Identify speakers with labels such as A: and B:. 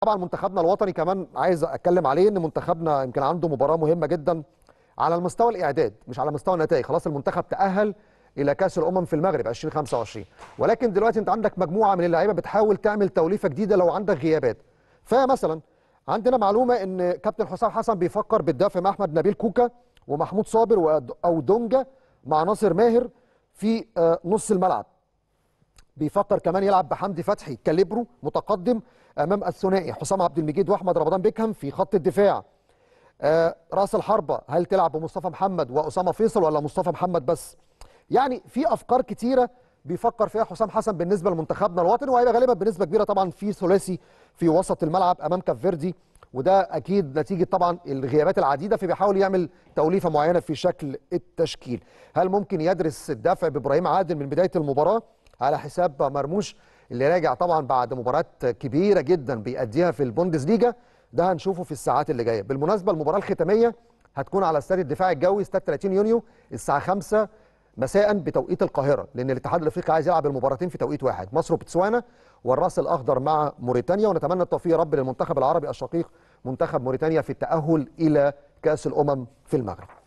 A: طبعا منتخبنا الوطني كمان عايز اتكلم عليه ان منتخبنا يمكن عنده مباراه مهمه جدا على المستوى الاعداد مش على مستوى النتائج خلاص المنتخب تاهل الى كاس الامم في المغرب 2025 ولكن دلوقتي انت عندك مجموعه من اللعيبه بتحاول تعمل توليفه جديده لو عندك غيابات فمثلا عندنا معلومه ان كابتن حسام حسن بيفكر بالدفع مع احمد نبيل كوكا ومحمود صابر او دونجا مع ناصر ماهر في آه، نص الملعب بيفكر كمان يلعب بحمدي فتحي كاليبرو متقدم امام الثنائي حسام عبد المجيد واحمد رمضان بيكهام في خط الدفاع آه، راس الحربه هل تلعب بمصطفى محمد واسامه فيصل ولا مصطفى محمد بس يعني في افكار كتيره بيفكر فيها حسام حسن بالنسبه لمنتخبنا الوطني وهيبقى غالبا بنسبه كبيره طبعا في ثلاثي في وسط الملعب امام كافيردي وده اكيد نتيجه طبعا الغيابات العديده فبيحاول يعمل توليفه معينه في شكل التشكيل هل ممكن يدرس الدفع بابراهيم عادل من بدايه المباراه على حساب مرموش اللي راجع طبعا بعد مباراه كبيره جدا بيأديها في ليجا ده هنشوفه في الساعات اللي جايه بالمناسبه المباراه الختاميه هتكون على استاد الدفاع الجوي استاد 30 يونيو الساعه 5 مساء بتوقيت القاهره لان الاتحاد الافريقي عايز يلعب المباراتين في توقيت واحد مصر وبتسوانا والراس الاخضر مع موريتانيا ونتمنى التوفيق يا رب للمنتخب العربي الشقيق منتخب موريتانيا في التاهل الى كاس الامم في المغرب